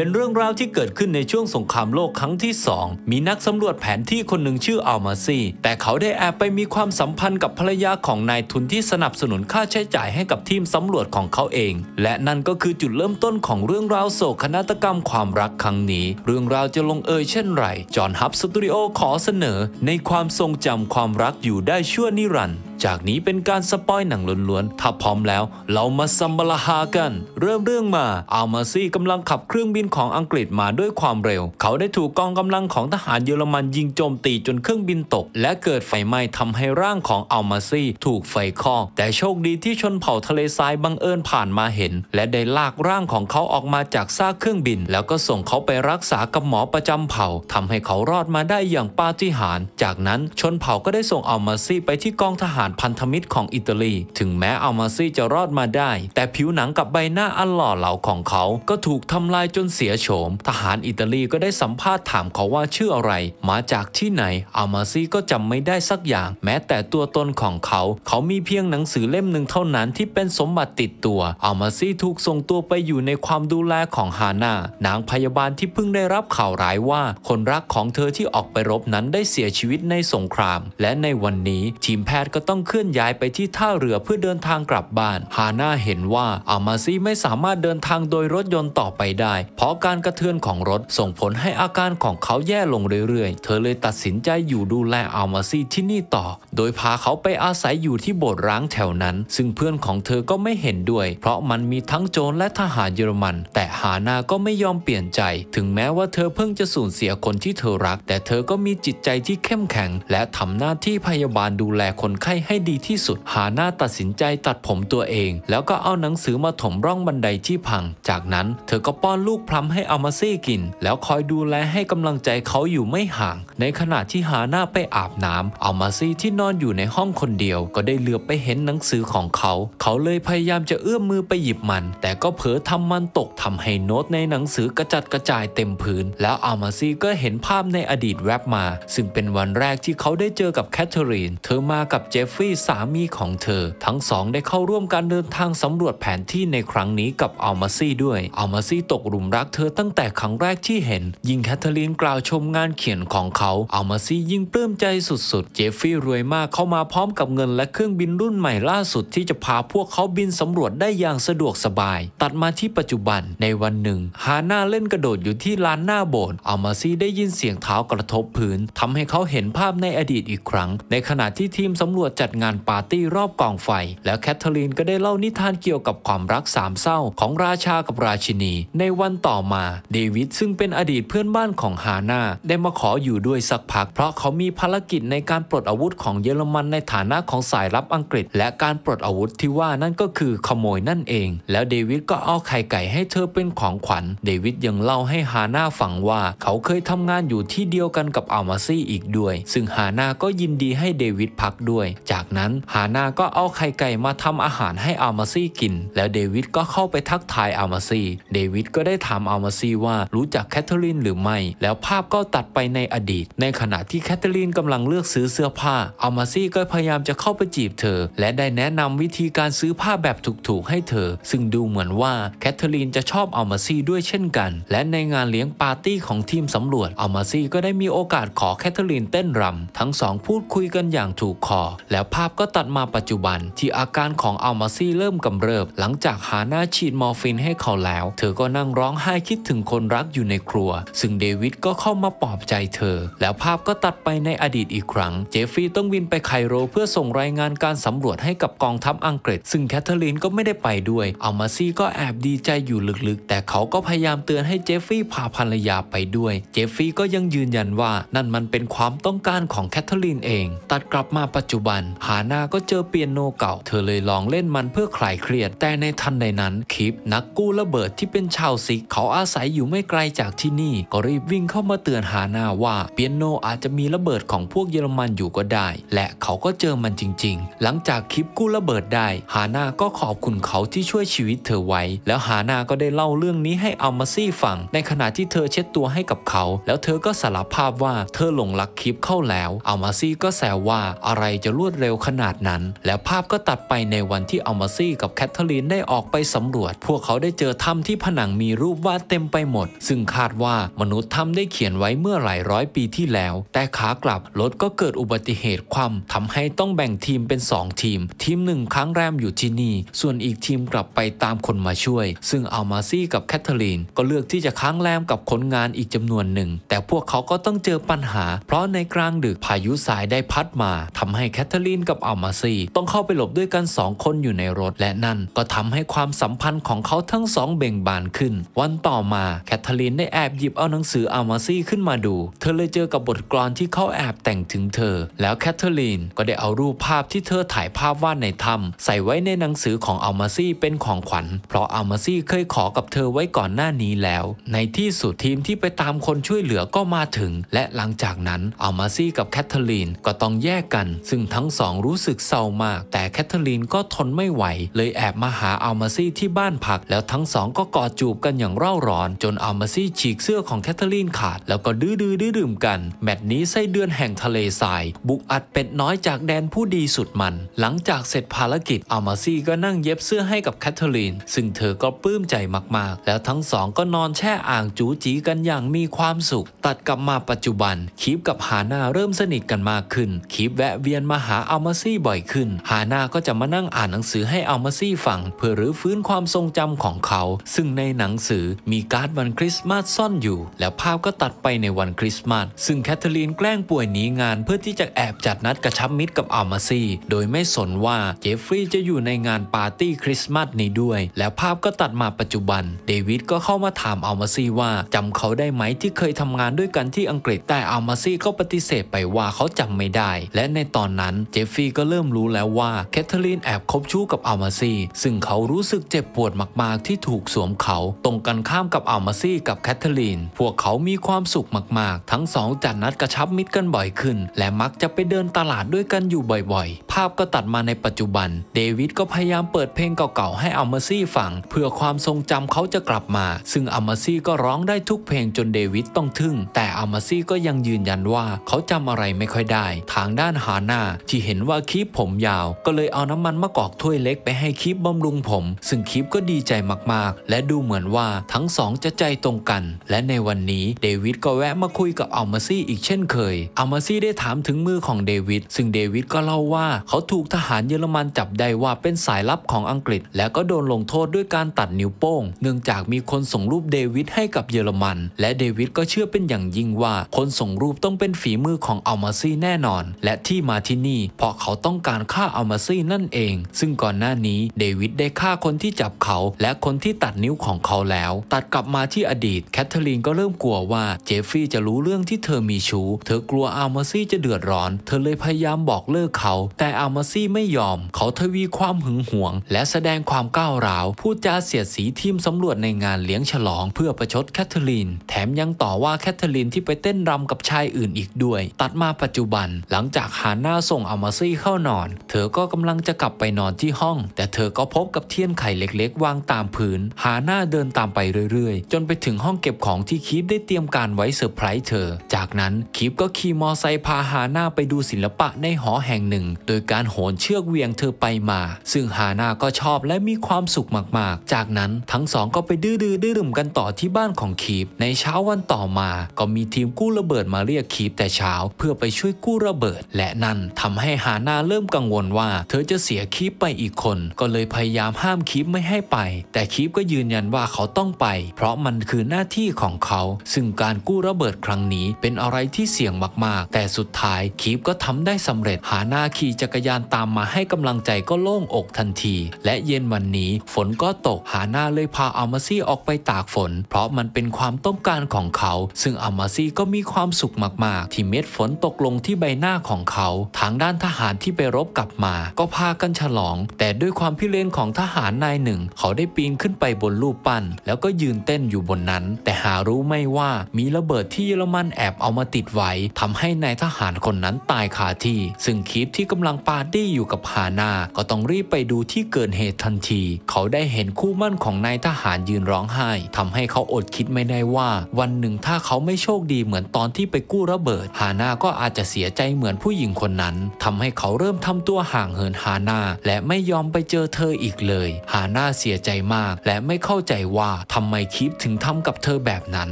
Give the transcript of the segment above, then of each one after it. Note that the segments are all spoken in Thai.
เป็นเรื่องราวที่เกิดขึ้นในช่วงสงครามโลกครั้งที่ 2 มีนักสำรวจแผนที่คนหนึ่งชื่ออัลมาซี แต่เขาได้แอบไปมีความสัมพันธ์กับภรรยาของนายทุนที่สนับสนุนค่าใช้จ่ายให้กับทีมสำรวจของเขาเอง และนั่นก็คือจุดเริ่มต้นของเรื่องราวโศกนาฏกรรมความรักครั้งนี้ เรื่องราวจะลงเอยเช่นไร จอห์นฮับสตูดิโอขอเสนอในความทรงจำความรักอยู่ได้ชั่วนิรันดร์จากนี้เป็นการสปอยหนังล้วนๆ ถ้าพร้อมแล้วเรามาสัมบลาฮากัน เริ่มเรื่องมาอัลมาซี่กำลังขับเครื่องบินของอังกฤษมาด้วยความเร็ว เขาได้ถูกกองกำลังของทหารเยอรมันยิงโจมตีจนเครื่องบินตก และเกิดไฟไหม้ทำให้ร่างของอัลมาซี่ถูกไฟคลอกแต่โชคดีที่ชนเผ่าทะเลทรายบังเอิญผ่านมาเห็น และได้ลากร่างของเขาออกมาจากซากเครื่องบิน แล้วก็ส่งเขาไปรักษากับหมอประจำเผ่าทำให้เขารอดมาได้อย่างปาฏิหาริย์จากนั้นชนเผ่าก็ได้ส่งอัลมาซี่ไปที่กองทหารานพันธมิตรของอิตาลี ถึงแม้อัลมาซีจะรอดมาได้ แต่ผิวหนังกับใบหน้าอันหล่อเหลาของเขา ก็ถูกทำลายจนเสียโฉม ทหารอิตาลีก็ได้สัมภาษณ์ถามเขาว่าชื่ออะไร มาจากที่ไหนอัลมาซีก็จำไม่ได้สักอย่าง แม้แต่ตัวตนของเขา เขามีเพียงหนังสือเล่มหนึ่งเท่านั้นที่เป็นสมบัติติดตัวอัลมาซีถูกส่งตัวไปอยู่ในความดูแลของฮาน่านางพยาบาลที่เพิ่งได้รับข่าวร้ายว่า คนรักของเธอที่ออกไปรบนั้นได้เสียชีวิตในสงคราม และในวันนี้ทีมแพทย์ก็ต้ององเคลื่อนย้ายไปที่ท่าเรือเพื่อเดินทางกลับบ้าน ฮาน่าเห็นว่าอามาซีไม่สามารถเดินทางโดยรถยนต์ต่อไปได้ เพราะการกระเทือนของรถส่งผลให้อาการของเขาแย่ลงเรื่อยๆ เธอเลยตัดสินใจอยู่ดูแลอามาซีที่นี่ต่อ โดยพาเขาไปอาศัยอยู่ที่โบสถ์ร้างแถวนั้น ซึ่งเพื่อนของเธอก็ไม่เห็นด้วย เพราะมันมีทั้งโจรและทหารเยอรมัน แต่ฮาน่าก็ไม่ยอมเปลี่ยนใจ ถึงแม้ว่าเธอเพิ่งจะสูญเสียคนที่เธอรัก แต่เธอก็มีจิตใจที่เข้มแข็งและทำหน้าที่พยาบาลดูแลคนไข้ให้ดีที่สุดหาหน้าตัดสินใจตัดผมตัวเอง แล้วก็เอาหนังสือมาถมร่องบันไดที่พัง จากนั้นเธอก็ป้อนลูกพลัมให้อามาซี่กิน แล้วคอยดูแลให้กำลังใจเขาอยู่ไม่ห่าง ในขณะที่หาหน้าไปอาบน้ำอามาซี่ที่นอนอยู่ในห้องคนเดียว ก็ได้เหลือบไปเห็นหนังสือของเขา เขาเลยพยายามจะเอื้อมมือไปหยิบมัน แต่ก็เผลอทำมันตกทำให้โน้ตในหนังสือกระจัดกระจายเต็มพื้น แล้วอามาซี่ก็เห็นภาพในอดีตแวบมา ซึ่งเป็นวันแรกที่เขาได้เจอกับแคทเธอรีนเธอมากับเจฟฟรี่สามีของเธอ ทั้งสองได้เข้าร่วมการเดินทาง สำรวจแผนที่ในครั้งนี้กับอัลมาซี่ด้วยอัลมาซี่ตกหลุมรักเธอตั้งแต่ครั้งแรกที่เห็น ยิงแคทเธอรีนกล่าวชมงานเขียนของเขาอัลมาซี่ยิ่งปลื้มใจสุดๆ เจฟฟี่รวยมากเข้ามาพร้อมกับเงินและเครื่องบินรุ่นใหม่ล่าสุดที่จะพาพวกเขาบินสำรวจได้อย่างสะดวกสบาย ตัดมาที่ปัจจุบันในวันหนึ่งฮาน่าเล่นกระโดดอยู่ที่ลานหน้าโบสถ์อัลมาซี่ได้ยินเสียงเท้ากระทบพื้นทำให้เขาเห็นภาพในอดีตอีกครั้ง ในขณะที่ทีมสำรวจจัดงานปาร์ตี้รอบกองไฟ แล้วแคทเธอรีนก็ได้เล่านิทานเกี่ยวกับความรักสามเศร้าของราชากับราชินี ในวันต่อมา เดวิดซึ่งเป็นอดีตเพื่อนบ้านของฮาน่าได้มาขออยู่ด้วยสักพัก เพราะเขามีภารกิจในการปลดอาวุธของเยอรมันในฐานะของสายลับอังกฤษ และการปลดอาวุธที่ว่านั่นก็คือขโมยนั่นเอง แล้วเดวิดก็เอาไข่ไก่ให้เธอเป็นของขวัญ เดวิดยังเล่าให้ฮาน่าฟังว่า เขาเคยทำงานอยู่ที่เดียวกันกับอัลมาซี่อีกด้วย ซึ่งฮาน่าก็ยินดีให้เดวิดพักด้วยจากนั้นฮาน่าก็เอาไข่ไก่มาทำอาหารให้อามาซี่กิน แล้วเดวิดก็เข้าไปทักทายอามาซี่เดวิดก็ได้ถามอามาซี่ว่า รู้จักแคทเธอรีนหรือไม่ แล้วภาพก็ตัดไปในอดีต ในขณะที่แคทเธอรีนกำลังเลือกซื้อเสื้อผ้าอามาซี่ก็พยายามจะเข้าไปจีบเธอ และได้แนะนำวิธีการซื้อผ้าแบบถูกๆให้เธอ ซึ่งดูเหมือนว่าแคทเธอรีนจะชอบอามาซี่ด้วยเช่นกัน และในงานเลี้ยงปาร์ตี้ของทีมสำรวจอามาซี่ก็ได้มีโอกาสขอแคทเธอรีนเต้นรำทั้งสองพูดคุยกันอย่างถูกคอและแล้วภาพก็ตัดมาปัจจุบัน ที่อาการของอัลมาซี่เริ่มกำเริบ หลังจากหาหน้าฉีดมอร์ฟินให้เขาแล้ว เธอก็นั่งร้องไห้คิดถึงคนรักอยู่ในครัว ซึ่งเดวิดก็เข้ามาปลอบใจเธอ แล้วภาพก็ตัดไปในอดีตอีกครั้ง เจฟฟี่ต้องวินไปไคโรเพื่อส่งรายงานการสำรวจให้กับกองทัพอังกฤษ ซึ่งแคทเธอรีนก็ไม่ได้ไปด้วยอัลมาซี่ก็แอบดีใจอยู่ลึกๆ แต่เขาก็พยายามเตือนให้เจฟฟี่พาภรรยาไปด้วยเจฟฟี่ก็ยังยืนยันว่า นั่นมันเป็นความต้องการของแคทเธอรีนเอง ตัดกลับมาปัจจุบันฮาน่าก็เจอเปียโนเก่า เธอเลยลองเล่นมันเพื่อคลายเครียด แต่ในทันใดนั้นคิปนักกู้ระเบิดที่เป็นชาวซิกเขาอาศัยอยู่ไม่ไกลจากที่นี่ก็รีบวิ่งเข้ามาเตือนฮาน่าว่าเปียโนอาจจะมีระเบิดของพวกเยอรมันอยู่ก็ได้ และเขาก็เจอมันจริง ๆ หลังจากคิปกู้ระเบิดได้ฮาน่าก็ขอบคุณเขาที่ช่วยชีวิตเธอไว้ แล้วฮาน่าก็ได้เล่าเรื่องนี้ให้อัลมาซี่ฟัง ในขณะที่เธอเช็ดตัวให้กับเขา แล้วเธอก็สารภาพว่าเธอหลงรักคิปเข้าแล้ว อัลมาซี่ก็แซวว่าอะไรจะรวดเร็วขนาดนั้น และภาพก็ตัดไปในวันที่อัลมาซี่กับแคทเธอรีนได้ออกไปสำรวจ พวกเขาได้เจอถ้ำที่ผนังมีรูปวาดเต็มไปหมด ซึ่งคาดว่ามนุษย์ถ้ำได้เขียนไว้เมื่อหลายร้อยปีที่แล้ว แต่ขากลับรถก็เกิดอุบัติเหตุความทำให้ต้องแบ่งทีมเป็น 2 ทีม ทีมหนึ่งค้างแรมอยู่ที่นี่ ส่วนอีกทีมกลับไปตามคนมาช่วย ซึ่งอัลมาซี่กับแคทเธอรีน ก็เลือกที่จะค้างแรมกับคนงานอีกจำนวนหนึ่ง แต่พวกเขาก็ต้องเจอปัญหา เพราะในกลางดึกพายุทรายได้พัดมา ทำให้แคทเธอรีนีนกับอัลมาซีต้องเข้าไปหลบด้วยกัน 2 คนอยู่ในรถและนั่นก็ทำให้ความสัมพันธ์ของเขาทั้งสองเบ่งบานขึ้น วันต่อมาแคทเธอรีนได้แอบหยิบเอาหนังสืออัลมาซีขึ้นมาดู เธอเลยเจอกับบทกลอนที่เขาแอบแต่งถึงเธอ แล้วแคทเธอรีนก็ได้เอารูปภาพที่เธอถ่ายภาพวาดในถ้ำใส่ไว้ในหนังสือของอัลมาซีเป็นของขวัญ เพราะอัลมาซีเคยขอกับเธอไว้ก่อนหน้านี้แล้ว ในที่สุดทีมที่ไปตามคนช่วยเหลือก็มาถึงและหลังจากนั้นอัลมาซีกับแคทเธอรีนก็ต้องแยกกันซึ่งทั้งงสองรู้สึกเศร้ามาก แต่แคทเธอรีนก็ทนไม่ไหว เลยแอบมาหาอัลมาซี่ที่บ้านพัก แล้วทั้งสองก็กอดจูบกันอย่างเร่าร้อน จนอัลมาซี่ฉีกเสื้อของแคทเธอรีนขาดแล้วก็ดื้อดื้อดื่มกัน แมตช์นี้ไส้เดือนแห่งทะเลทราย บุกอัดเป็ดน้อยจากแดนผู้ดีสุดมัน หลังจากเสร็จภารกิจอัลมาซี่ก็นั่งเย็บเสื้อให้กับแคทเธอรีน ซึ่งเธอก็ปลื้มใจมากๆ แล้วทั้งสองก็นอนแช่อ่างจูจีกันอย่างมีความสุข ตัดกลับมาปัจจุบัน คีบกับฮาน่าเริ่มสนิทกันมากขึ้น คีบแวะเวียนมาหาอัลมาซี่บ่อยขึ้นฮาน่าก็จะมานั่งอ่านหนังสือให้อัลมาซี่ฟังเพื่อรื้อฟื้นความทรงจำของเขา ซึ่งในหนังสือมีการ์ดวันคริสต์มาสซ่อนอยู่ แล้วภาพก็ตัดไปในวันคริสต์มาส ซึ่งแคทเธอรีนแกล้งป่วยหนีงานเพื่อที่จะแอบจัดนัดกระชับมิตรกับอัลมาซี่โดยไม่สนว่าเจฟฟรีย์จะอยู่ในงานปาร์ตี้คริสต์มาสนี้ด้วย แล้วภาพก็ตัดมาปัจจุบัน เดวิดก็เข้ามาถามอัลมาซี่ว่า จำเขาได้ไหมที่เคยทำงานด้วยกันที่อังกฤษ แต่อัลมาซี่ก็ปฏิเสธไปว่าเขาจำไม่ได้ และในตอนนั้นเจฟฟี่ก็เริ่มรู้แล้วว่าแคทเธอรีนแอบคบชู้กับอัลมาซีซึ่งเขารู้สึกเจ็บปวดมากๆ ที่ถูกสวมเขาตรงกันข้ามกับอัลมาซีกับแคทเธอรีน พวกเขามีความสุขมาก ๆ ทั้งสองจัดนัดกระชับมิตรกันบ่อยขึ้น และมักจะไปเดินตลาดด้วยกันอยู่บ่อยๆ ภาพก็ตัดมาในปัจจุบัน เดวิดก็พยายามเปิดเพลงเก่าๆให้อัลมาซีฟังเพื่อความทรงจำเขาจะกลับมา ซึ่งอัลมาซีก็ร้องได้ทุกเพลงจนเดวิดต้องทึ่ง แต่อัลมาซีก็ยังยืนยันว่าเขาจำอะไรไม่ค่อยได้ ทางด้านฮาน่าที่เห็นว่าคีบผมยาว ก็เลยเอาน้ำมันมะกอกถ้วยเล็กไปให้คีบบำรุงผม ซึ่งคีบก็ดีใจมากๆและดูเหมือนว่าทั้งสองจะใจตรงกันและในวันนี้เดวิดก็แวะมาคุยกับอัลมาซี่อีกเช่นเคยอัลมาซี่ได้ถามถึงมือของเดวิดซึ่งเดวิดก็เล่าว่าเขาถูกทหารเยอรมันจับได้ว่าเป็นสายลับของอังกฤษ และก็โดนลงโทษด้วยการตัดนิ้วโป้ง เนื่องจากมีคนส่งรูปเดวิดให้กับเยอรมัน และเดวิดก็เชื่อเป็นอย่างยิ่งว่าคนส่งรูปต้องเป็นฝีมือของอัลมาซี่แน่นอน และที่มาที่นี่เพราะเขาต้องการฆ่าอัลมาซี่นั่นเอง ซึ่งก่อนหน้านี้เดวิดได้ฆ่าคนที่จับเขาและคนที่ตัดนิ้วของเขาแล้ว ตัดกลับมาที่อดีตแคทเธอรีนก็เริ่มกลัวว่าเจฟฟี่จะรู้เรื่องที่เธอมีชู้เธอกลัวอัลมาซี่จะเดือดร้อน เธอเลยพยายามบอกเลิกเขา แต่อัลมาซี่ไม่ยอม เขาทวีความหึงหวง และแสดงความก้าวร้าว พูดจาเสียดสีทีมสำรวจในงานเลี้ยงฉลอง เพื่อประชดแคทเธอรีน แถมยังต่อว่าแคทเธอรีนที่ไปเต้นรำกับชายอื่นอีกด้วย ตัดมาปัจจุบันหลังจากฮาน่าส่งอัลมาซี่เข้านอน เธอก็กำลังจะกลับไปนอนที่ห้อง แต่เธอก็พบกับเทียนไข่เล็กๆ วางตามพื้นหาหน้าเดินตามไปเรื่อยๆ จนไปถึงห้องเก็บของที่คีฟได้เตรียมการไว้เซอร์ไพรส์เธอ จากนั้นคีฟก็ขี่มอไซค์พาหาหน้าไปดูศิลปะในหอแห่งหนึ่ง โดยการโหนเชือกเวียงเธอไปมา ซึ่งฮานาก็ชอบและมีความสุขมากๆ จากนั้นทั้งสองก็ไปดื้อดื้อดื้อมกันต่อที่บ้านของคีฟในเช้าวันต่อมา ก็มีทีมกู้ระเบิดมาเรียกคีฟแต่เช้าเพื่อไปช่วยกู้ระเบิด และนั่นทำให้ให้ฮาน่าเริ่มกังวลว่าเธอจะเสียคีปไปอีกคนก็เลยพยายามห้ามคีปไม่ให้ไป แต่คีปก็ยืนยันว่าเขาต้องไป เพราะมันคือหน้าที่ของเขา ซึ่งการกู้ระเบิดครั้งนี้เป็นอะไรที่เสี่ยงมากๆ แต่สุดท้ายคีปก็ทำได้สำเร็จหาน่าขี่จักรยานตามมาให้กำลังใจก็โล่งอกทันที และเย็นวันนี้ ฝนก็ตกหาน่าเลยพาอัลมาซี่ออกไปตากฝน เพราะมันเป็นความต้องการของเขา ซึ่งอัลมาซี่ก็มีความสุขมากๆ ที่เม็ดฝนตกลงที่ใบหน้าของเขาทางด้านทหารที่ไปรบกลับมาก็พากันฉลอง แต่ด้วยความพิเรนของทหารนายหนึ่ง เขาได้ปีนขึ้นไปบนรูปปั้น แล้วก็ยืนเต้นอยู่บนนั้น แต่หารู้ไม่ว่ามีระเบิดที่เยอรมันแอบเอามาติดไว้ทำให้นายทหารคนนั้นตายคาที่ ซึ่งคีปที่กำลังปาร์ตี้อยู่กับฮานาก็ต้องรีบไปดูที่เกิดเหตุทันที เขาได้เห็นคู่มั่นของนายทหารยืนร้องไห้ทำให้เขาอดคิดไม่ได้ว่า วันหนึ่งถ้าเขาไม่โชคดีเหมือนตอนที่ไปกู้ระเบิดฮานาก็อาจจะเสียใจเหมือนผู้หญิงคนนั้นททให้เขาเริ่มทำตัวห่างเหินฮาน่าและไม่ยอมไปเจอเธออีกเลยฮาน่าเสียใจมาก และไม่เข้าใจว่าทำไมคิปถึงทำกับเธอแบบนั้น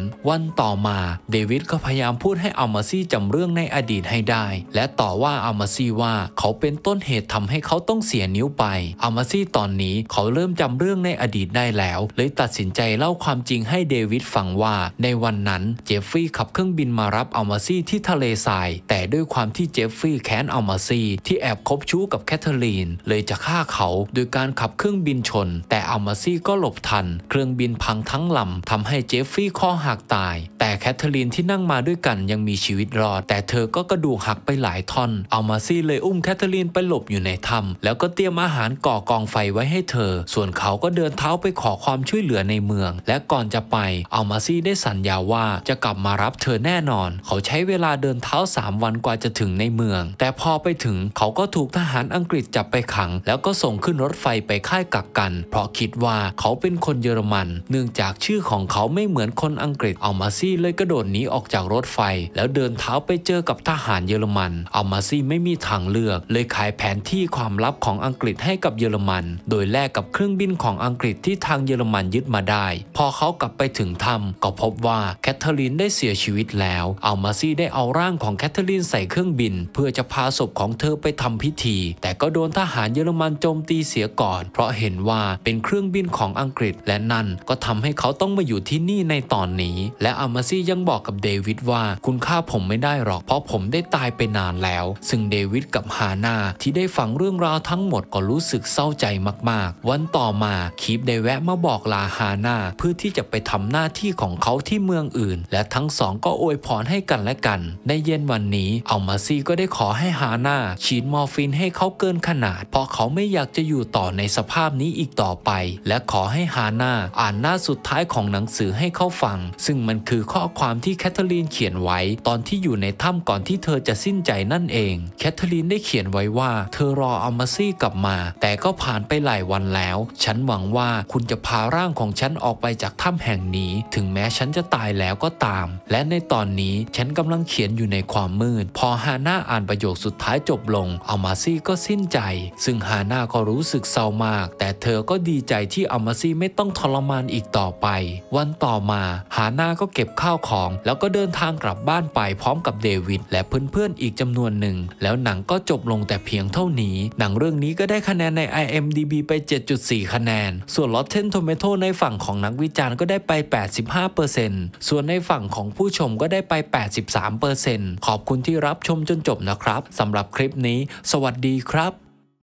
วันต่อมา เดวิดก็พยายามพูดให้อัลมาซี่จำเรื่องในอดีตให้ได้ และต่อว่าอัลมาซี่ว่าเขาเป็นต้นเหตุทำให้เขาต้องเสียนิ้วไปอัลมาซี่ตอนนี้เขาเริ่มจำเรื่องในอดีตได้แล้วเลยตัดสินใจเล่าความจริงให้เดวิดฟังว่า ในวันนั้นเจฟฟี่ขับเครื่องบินมารับอัลมาซี่ที่ทะเลทรายแต่ด้วยความที่เจฟฟี่แค้นอัลมาซีที่แอบคบชู้กับแคทเธอรีน เลยจะฆ่าเขาโดยการขับเครื่องบินชน แต่อัลมาซีก็หลบทัน เครื่องบินพังทั้งลำ ทำให้เจฟฟี่ข้อหักตายแต่แคทเธอรีนที่นั่งมาด้วยกันยังมีชีวิตรอด แต่เธอก็กระดูกหักไปหลายท่อนเอามาซี่เลยอุ้มแคทเธอรีนไปหลบอยู่ในถ้ำแล้วก็เตรียมอาหารก่อกองไฟไว้ให้เธอ ส่วนเขาก็เดินเท้าไปขอความช่วยเหลือในเมือง และก่อนจะไป เอามาซี่ได้สัญญาว่า จะกลับมารับเธอแน่นอน เขาใช้เวลาเดินเท้า 3 วันกว่าจะถึงในเมือง แต่พอไปถึงเขาก็ถูกทหารอังกฤษจับไปขัง แล้วก็ส่งขึ้นรถไฟไปค่ายกักกัน เพราะคิดว่าเขาเป็นคนเยอรมันเนื่องจากชื่อของเขาไม่เหมือนคนอังกฤษเอามาซี่เลยกระโดดหนีออกจากรถไฟแล้วเดินเท้าไปเจอกับทหารเยอรมันอัลมาซี่ไม่มีทางเลือกเลยขายแผนที่ความลับของอังกฤษให้กับเยอรมัน โดยแลกกับเครื่องบินของอังกฤษที่ทางเยอรมันยึดมาได้ พอเขากลับไปถึงถ้ำก็พบว่าแคทเธอรีนได้เสียชีวิตแล้วอัลมาซี่ได้เอาร่างของแคทเธอรีนใส่เครื่องบินเพื่อจะพาศพของเธอไปทำพิธี แต่ก็โดนทหารเยอรมันโจมตีเสียก่อน เพราะเห็นว่าเป็นเครื่องบินของอังกฤษและนั่นก็ทำให้เขาต้องมาอยู่ที่นี่ในตอนนี้และอัลมามาซี่ยังบอกกับเดวิดว่า คุณฆ่าผมไม่ได้หรอก เพราะผมได้ตายไปนานแล้ว ซึ่งเดวิดกับฮานาที่ได้ฟังเรื่องราวทั้งหมดก็รู้สึกเศร้าใจมากๆ วันต่อมา คีฟได้แวะมาบอกลาฮานาเพื่อที่จะไปทำหน้าที่ของเขาที่เมืองอื่น และทั้งสองก็อวยพรให้กันและกัน ในเย็นวันนี้ เอามาซี่ก็ได้ขอให้ฮานาฉีดมอร์ฟินให้เขาเกินขนาด เพราะเขาไม่อยากจะอยู่ต่อในสภาพนี้อีกต่อไป และขอให้ฮานาอ่านหน้าสุดท้ายของหนังสือให้เขาฟัง ซึ่งมันคือข้อความที่แคทเธอรีนเขียนไว้ตอนที่อยู่ในถ้ำก่อนที่เธอจะสิ้นใจนั่นเอง แคทเธอรีนได้เขียนไว้ว่า เธอรออัลมาซี่กลับมา แต่ก็ผ่านไปหลายวันแล้ว ฉันหวังว่าคุณจะพาร่างของฉันออกไปจาก ถ้ำแห่งนี้ถึงแม้ฉันจะตายแล้วก็ตาม และในตอนนี้ฉันกำลังเขียนอยู่ในความมืดพอฮาน่าอ่านประโยคสุดท้ายจบลงอัลมาซี่ก็สิ้นใจ ซึ่งฮาน่าก็รู้สึกเศร้ามาก แต่เธอก็ดีใจที่อัลมาซี่ไม่ต้องทรมานอีกต่อไป วันต่อมาฮาน่าก็เก็บข้าวของ แล้วก็เดินทางกลับบ้านไปพร้อมกับเดวิด และเพื่อนๆ อีกจำนวนหนึ่ง แล้วหนังก็จบลงแต่เพียงเท่านี้ หนังเรื่องนี้ก็ได้คะแนนใน IMDb ไป 7.4 คะแนน ส่วน Rotten Tomato ในฝั่งของนักวิจารณ์ก็ได้ไป 85%ส่วนในฝั่งของผู้ชมก็ได้ไป 83%ขอบคุณที่รับชมจนจบนะครับสำหรับคลิปนี้สวัสดีครับ